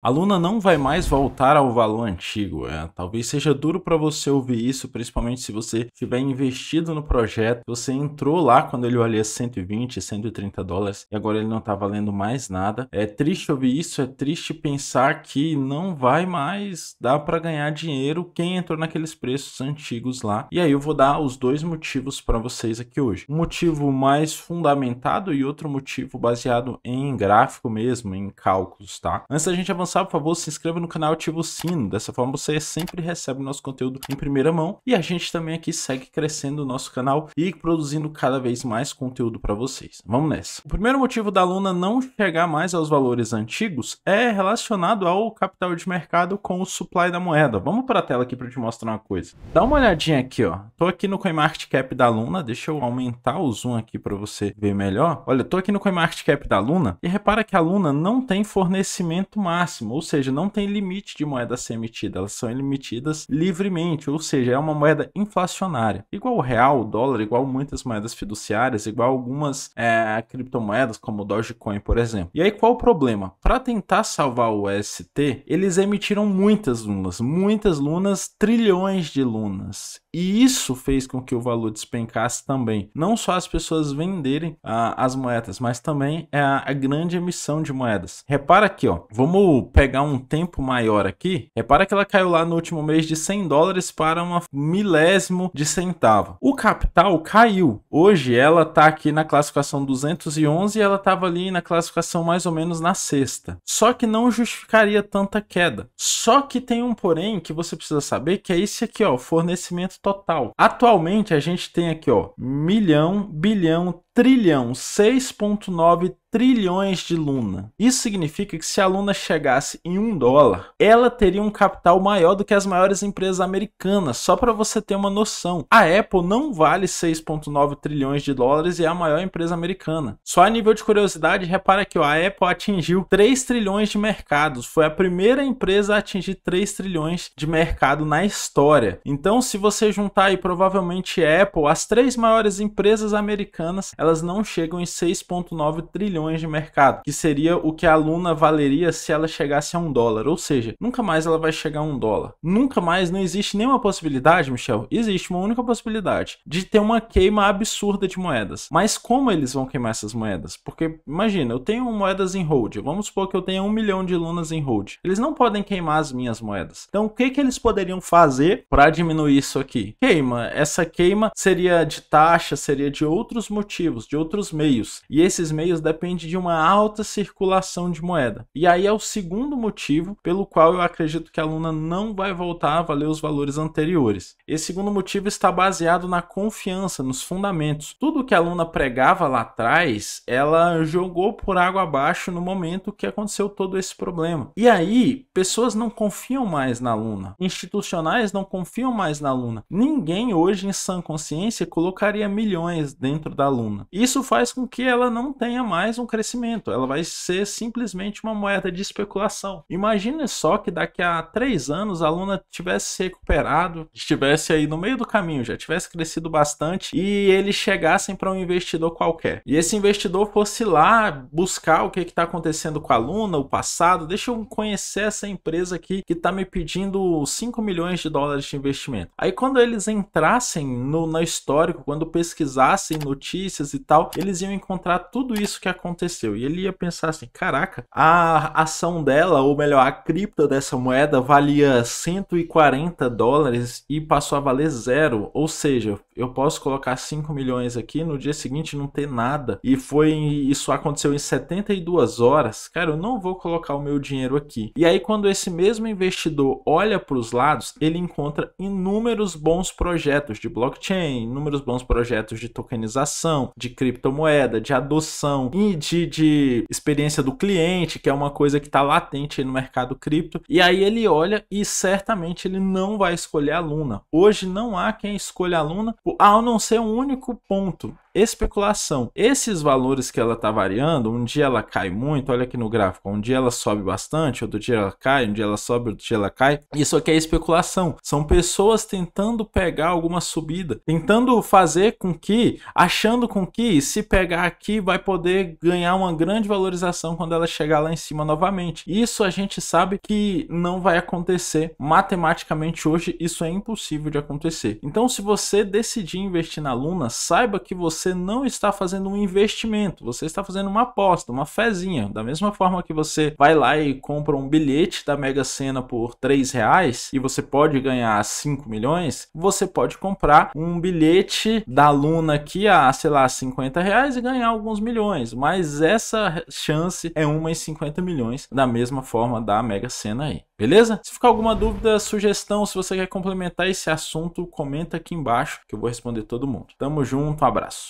A Luna não vai mais voltar ao valor antigo. É. Talvez seja duro para você ouvir isso, principalmente se você tiver investido no projeto. Você entrou lá quando ele valia 120, 130 dólares e agora ele não está valendo mais nada. É triste ouvir isso, é triste pensar que não vai mais dar para ganhar dinheiro quem entrou naqueles preços antigos lá. E aí eu vou dar os dois motivos para vocês aqui hoje. Um motivo mais fundamentado e outro motivo baseado em gráfico mesmo, em cálculos, tá? Antes da gente avançar sabe, por favor, se inscreva no canal e ative o sino. Dessa forma você sempre recebe o nosso conteúdo em primeira mão. E a gente também aqui segue crescendo o nosso canal e produzindo cada vez mais conteúdo para vocês. Vamos nessa. O primeiro motivo da Luna não chegar mais aos valores antigos é relacionado ao capital de mercado com o supply da moeda. Vamos para a tela aqui para te mostrar uma coisa. Dá uma olhadinha aqui, ó. Tô aqui no CoinMarketCap da Luna, deixa eu aumentar o zoom aqui para você ver melhor. Olha, tô aqui no CoinMarketCap da Luna e repara que a Luna não tem fornecimento máximo máximo, ou seja, não tem limite de moeda ser emitida, elas são emitidas livremente, ou seja, é uma moeda inflacionária. Igual o real, o dólar, igual muitas moedas fiduciárias, igual algumas é, criptomoedas, como o Dogecoin, por exemplo. E aí qual o problema? Para tentar salvar o ST eles emitiram muitas lunas, muitas lunas, trilhões de lunas. E isso fez com que o valor despencasse também. Não só as pessoas venderem ah, as moedas, mas também a, é, a grande emissão de moedas. Repara aqui, ó. Vamos pegar um tempo maior aqui, repara que ela caiu lá no último mês de 100 dólares para um milésimo de centavo. O capital caiu. Hoje ela está aqui na classificação 211 e ela estava ali na classificação mais ou menos na sexta. Só que não justificaria tanta queda. Só que tem um porém que você precisa saber que é esse aqui, ó, fornecimento total. Atualmente a gente tem aqui, ó, milhão, bilhão, trilhão, 6,9 trilhões de Luna. Isso significa que se a Luna chegasse em um dólar, ela teria um capital maior do que as maiores empresas americanas, só para você ter uma noção. A Apple não vale 6,9 trilhões de dólares e é a maior empresa americana. Só a nível de curiosidade, repara que a Apple atingiu 3 trilhões de mercados, foi a primeira empresa a atingir 3 trilhões de mercado na história. Então, se você juntar aí provavelmente Apple, as três maiores empresas americanas, elas não chegam em 6,9 trilhões de mercado, que seria o que a Luna valeria se ela chegasse a um dólar. Ou seja, nunca mais ela vai chegar a um dólar. Nunca mais, não existe nenhuma possibilidade, Michel. Existe uma única possibilidade de ter uma queima absurda de moedas. Mas como eles vão queimar essas moedas? Porque imagina, eu tenho moedas em hold. Vamos supor que eu tenha um milhão de lunas em hold. Eles não podem queimar as minhas moedas. Então, o que, que eles poderiam fazer para diminuir isso aqui? Queima. Essa queima seria de taxa, seria de outros motivos outros, de outros meios. E esses meios dependem de uma alta circulação de moeda. E aí é o segundo motivo pelo qual eu acredito que a Luna não vai voltar a valer os valores anteriores. Esse segundo motivo está baseado na confiança, nos fundamentos. Tudo que a Luna pregava lá atrás, ela jogou por água abaixo no momento que aconteceu todo esse problema. E aí, pessoas não confiam mais na Luna, institucionais não confiam mais na Luna. Ninguém hoje em sã consciência colocaria milhões dentro da Luna. Isso faz com que ela não tenha mais um crescimento, ela vai ser simplesmente uma moeda de especulação. Imagine só que daqui a três anos a Luna tivesse se recuperado, estivesse aí no meio do caminho, já tivesse crescido bastante e eles chegassem para um investidor qualquer. E esse investidor fosse lá buscar o que está acontecendo com a Luna, o passado, deixa eu conhecer essa empresa aqui que está me pedindo 5 milhões de dólares de investimento. Aí quando eles entrassem no, no histórico, quando pesquisassem notícias, coisas e tal, eles iam encontrar tudo isso que aconteceu. E ele ia pensar assim: caraca, a ação dela, ou melhor, a cripto dessa moeda valia 140 dólares e passou a valer zero. Ou seja, eu posso colocar 5 milhões aqui, no dia seguinte não ter nada. E foi isso aconteceu em 72 horas. Cara, eu não vou colocar o meu dinheiro aqui. E aí quando esse mesmo investidor olha para os lados, ele encontra inúmeros bons projetos de blockchain, inúmeros bons projetos de tokenização, de criptomoeda, de adoção e de, de experiência do cliente, que é uma coisa que está latente no mercado cripto. E aí ele olha e certamente ele não vai escolher a Luna. Hoje não há quem escolha a Luna Tipo, a ah, não ser um único ponto especulação. Esses valores que ela está variando, um dia ela cai muito, olha aqui no gráfico, um dia ela sobe bastante, outro dia ela cai, um dia ela sobe, outro dia ela cai. Isso aqui é especulação. São pessoas tentando pegar alguma subida, tentando fazer com que, achando com que se pegar aqui vai poder ganhar uma grande valorização quando ela chegar lá em cima novamente. Isso a gente sabe que não vai acontecer matematicamente hoje, isso é impossível de acontecer. Então, se você decidir investir na Luna, saiba que você você não está fazendo um investimento, você está fazendo uma aposta, uma fezinha. Da mesma forma que você vai lá e compra um bilhete da Mega Sena por 3 reais e você pode ganhar 5 milhões, você pode comprar um bilhete da Luna aqui a, sei lá, 50 reais e ganhar alguns milhões. Mas essa chance é 1 em 50 milhões, da mesma forma da Mega Sena aí. Beleza? Se ficar alguma dúvida, sugestão, se você quer complementar esse assunto, comenta aqui embaixo que eu vou responder todo mundo. Tamo junto, um abraço.